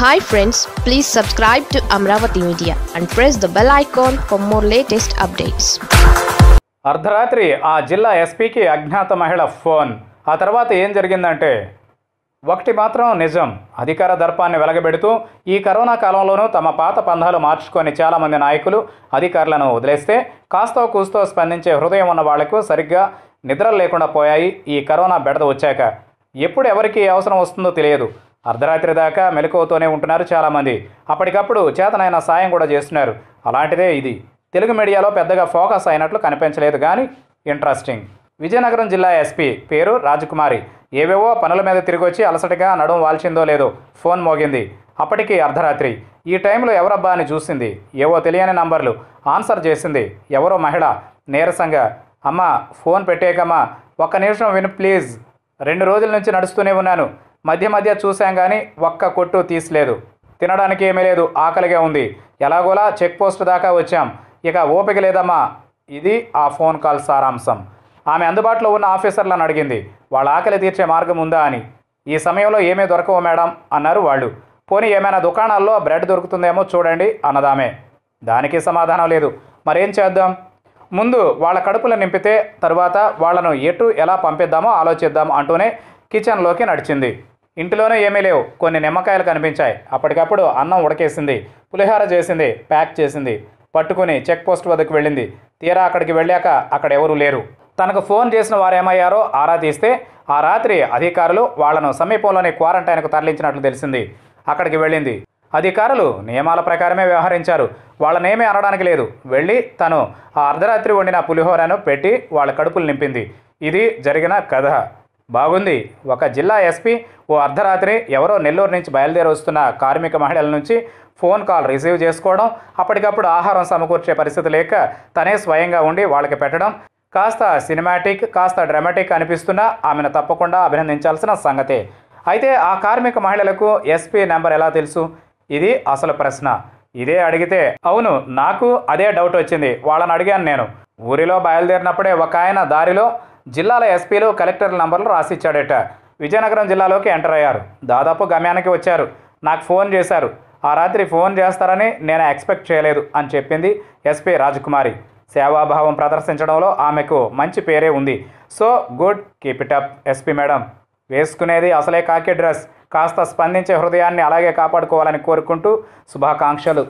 hi friends please subscribe to Amaravati media and press the bell icon for more latest updates అర్ధరాత్రి ఆ జిల్లా ఎస్పీకి అజ్ఞాత మహిళ ఫోన్ ఆ తర్వాత ఏం జరిగిందంటే ఒకటి మాత్రం నిజం అధికార దర్పాన్ని వెలగబెడుతూ ఈ కరోనా కాలంలోనూ తమ పాత పంధాలు మార్చుకొని చాలామంది నాయకులు అధికారులను వదిలేస్తే కాస్తో కూస్తో స్పందించే హృదయం ఉన్న వాళ్లకు సరిగ్గా నిద్ర లేకుండా పోయాయి ఈ కరోనా బెడద వచ్చాక ఎప్పుడు ఎవరికి అవసరం వస్తుందో తెలియదు అర్ధరాత్రి దాకా మెలకువతోనే ఉంటున్నారు చాలామంది అప్పటికప్పుడు చేతనైన సాయం కూడా చేస్తున్నారు అలాంటిదే ఇది తెలుగు మీడియాలో పెద్దగా ఫోకస్ అయినట్లు కనిపించలేదు కానీ ఇంట్రెస్టింగ్ విజయనగరం జిల్లా ఎస్పీ పేరు రాజకుమారి ఏవేవో పనుల మీద తిరిగొచ్చి అలసటగా నడుం వాల్చిందో లేదో ఫోన్ మోగింది అప్పటికి అర్ధరాత్రి ఈ టైంలో ఎవరబ్బా అని చూసింది ఏవో తెలియని నంబర్లు ఆన్సర్ చేసింది ఎవరో మహిళ నీరసంగా అమ్మ ఫోన్ పెట్టేకమ్మా ఒక్క నిమిషం విను ప్లీజ్ రెండు రోజుల నుంచి నడుస్తూనే ఉన్నాను మధ్య మధ్య చూసాం కానీ ఒక్క కొట్టు తీసలేదు తినడానికి ఏమీ లేదు ఆకలిగా ఉంది ఎలాగోలా చెక్ పోస్ట్ దాకా వచ్చాం ఇక ఓపిక లేదమ్మా ఇది ఆ ఫోన్ కాల్ సారాంశం ఆమె అందుబాటులో ఉన్న ఆఫీసర్లను అడిగింది వాళ్ళ ఆకలి తీర్చే మార్గం ఉందా అని ఈ సమయంలో ఏమీ దొరకవు మేడం అన్నారు వాళ్ళు పోనీ ఏమైనా దుకాణాల్లో బ్రెడ్ దొరుకుతుందేమో చూడండి అన్నదామే దానికి సమాధానం లేదు మరేం చేద్దాం ముందు వాళ్ళ కడుపులు నింపితే తరువాత వాళ్ళను ఎటు ఎలా పంపిద్దామో ఆలోచిద్దాం అంటూనే కిచెన్లోకి నడిచింది ఇంటిలోనే ఏమీ లేవు కొన్ని నిమ్మకాయలు కనిపించాయి అప్పటికప్పుడు అన్నం ఉడకేసింది పులిహార చేసింది ప్యాక్ చేసింది పట్టుకుని చెక్ పోస్ట్ వద్దకు వెళ్ళింది తీరా అక్కడికి వెళ్ళాక అక్కడ ఎవరూ లేరు తనకు ఫోన్ చేసిన వారు ఏమయ్యారో ఆరా తీస్తే ఆ రాత్రి అధికారులు వాళ్లను సమీపంలోని క్వారంటైన్కు తరలించినట్లు తెలిసింది అక్కడికి వెళ్ళింది అధికారులు నియమాల ప్రకారమే వ్యవహరించారు వాళ్ళనేమీ అనడానికి లేదు వెళ్ళి తను ఆ అర్ధరాత్రి వండిన పులిహోరను పెట్టి వాళ్ళ కడుపులు నింపింది ఇది జరిగిన కథ బాగుంది ఒక జిల్లా ఎస్పీ ఓ అర్ధరాత్రి ఎవరో నెల్లూరు నుంచి బయలుదేరి వస్తున్న కార్మిక మహిళల నుంచి ఫోన్ కాల్ రిసీవ్ చేసుకోవడం అప్పటికప్పుడు ఆహారం సమకూర్చే పరిస్థితి లేక తనే స్వయంగా ఉండి వాళ్ళకి పెట్టడం కాస్త సినిమాటిక్ కాస్త డ్రామాటిక్ అనిపిస్తున్నా ఆమెను తప్పకుండా అభినందించాల్సిన సంగతే అయితే ఆ కార్మిక మహిళలకు ఎస్పీ నెంబర్ ఎలా తెలుసు ఇది అసలు ప్రశ్న ఇదే అడిగితే అవును నాకు అదే డౌట్ వచ్చింది వాళ్ళని అడిగాను నేను ఊరిలో బయలుదేరినప్పుడే ఒక ఆయన దారిలో జిల్లాల ఎస్పీలు కలెక్టర్ల నంబర్లు రాసిచ్చాడట విజయనగరం జిల్లాలోకి ఎంటర్ అయ్యారు దాదాపు గమ్యానికి వచ్చారు నాకు ఫోన్ చేశారు ఆ రాత్రి ఫోన్ చేస్తారని నేను ఎక్స్పెక్ట్ చేయలేదు అని చెప్పింది ఎస్పీ రాజకుమారి సేవాభావం ప్రదర్శించడంలో ఆమెకు మంచి పేరే ఉంది so good keep it up SP madam వేసుకునేది అసలే కాకి డ్రెస్ కాస్త స్పందించే హృదయాన్ని అలాగే కాపాడుకోవాలని కోరుకుంటూ శుభాకాంక్షలు